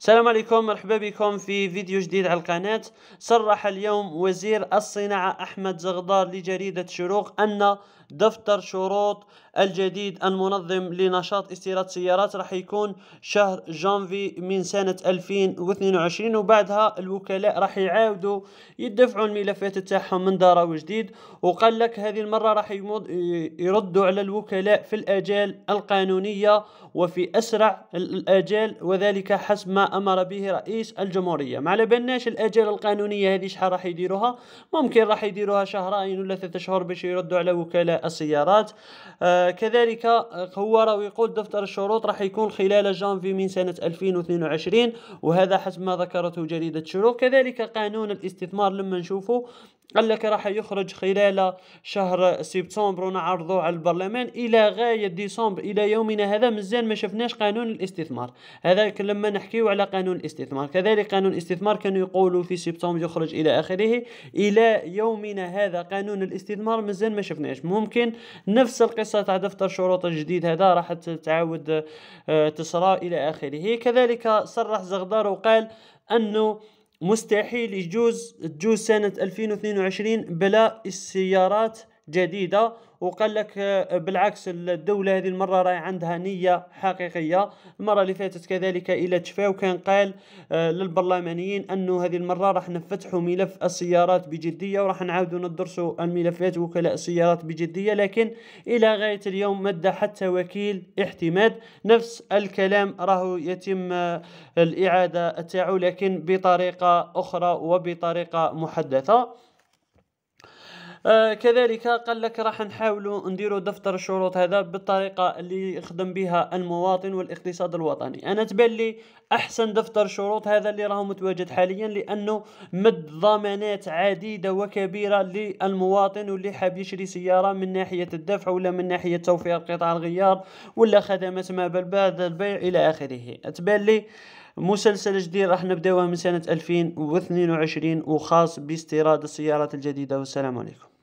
السلام عليكم مرحبا بكم في فيديو جديد على القناة صرح اليوم وزير الصناعة أحمد زغدار لجريدة شروق أن دفتر شروط الجديد المنظم لنشاط استيراد سيارات راح يكون شهر جانفي من سنة 2022 وبعدها الوكلاء راح يعاودوا يدفعوا الملفات تاعهم من دار وجديد وقال لك هذه المرة راح يردوا على الوكلاء في الآجال القانونية وفي أسرع الآجال وذلك حسب ما امر به رئيس الجمهوريه ما على بالناش الاجال القانونيه هذه شحال راح يديروها ممكن راح يديروها شهرين ولا ثلاثة شهور باش يردوا على وكلاء السيارات آه كذلك هو راه يقول دفتر الشروط راح يكون خلال جانفي من سنه 2022 وهذا حسب ما ذكرته جريده شروق كذلك قانون الاستثمار لما نشوفه قال لك راح يخرج خلال شهر سبتمبر ونعرضوه على البرلمان الى غايه ديسمبر الى يومنا هذا مازال ما شفناش قانون الاستثمار هذاك لما نحكيو على قانون الاستثمار كذلك قانون الاستثمار كانوا يقولوا في سبتمبر يخرج الى اخره الى يومنا هذا قانون الاستثمار مازال ما شفناش ممكن نفس القصه تاع دفتر شروط الجديد هذا راح تعاود آه، تصرى الى اخره كذلك صرح زغدار وقال انه مستحيل يجوز تجوز سنة 2022 بلا السيارات جديده وقال لك آه، بالعكس الدوله هذه المره راهي عندها نيه حقيقيه المره اللي فاتت كذلك الى تشفى وكان قال آه، للبرلمانيين انه هذه المره راح نفتحوا ملف السيارات بجديه وراح نعاودوا ندرسوا الملفات وكلاء السيارات بجديه لكن الى غايه اليوم مد حتى وكيل احتماد نفس الكلام راه يتم آه، الاعاده تاعو لكن بطريقه اخرى وبطريقه محدثه آه، كذلك قال لك راح نحاولوا نديروا دفتر الشروط هذا بالطريقه اللي يخدم بها المواطن والاقتصاد الوطني انا تبان لي احسن دفتر شروط هذا اللي راه متواجد حاليا لانه مد ضمانات عديده وكبيره للمواطن واللي حاب يشري سياره من ناحيه الدفع ولا من ناحيه توفير قطع الغيار ولا خدمات ما بعد البيع الى اخره تبان لي مسلسل جديد راح نبداوه من سنة 2022 وخاص باستيراد السيارات الجديدة والسلام عليكم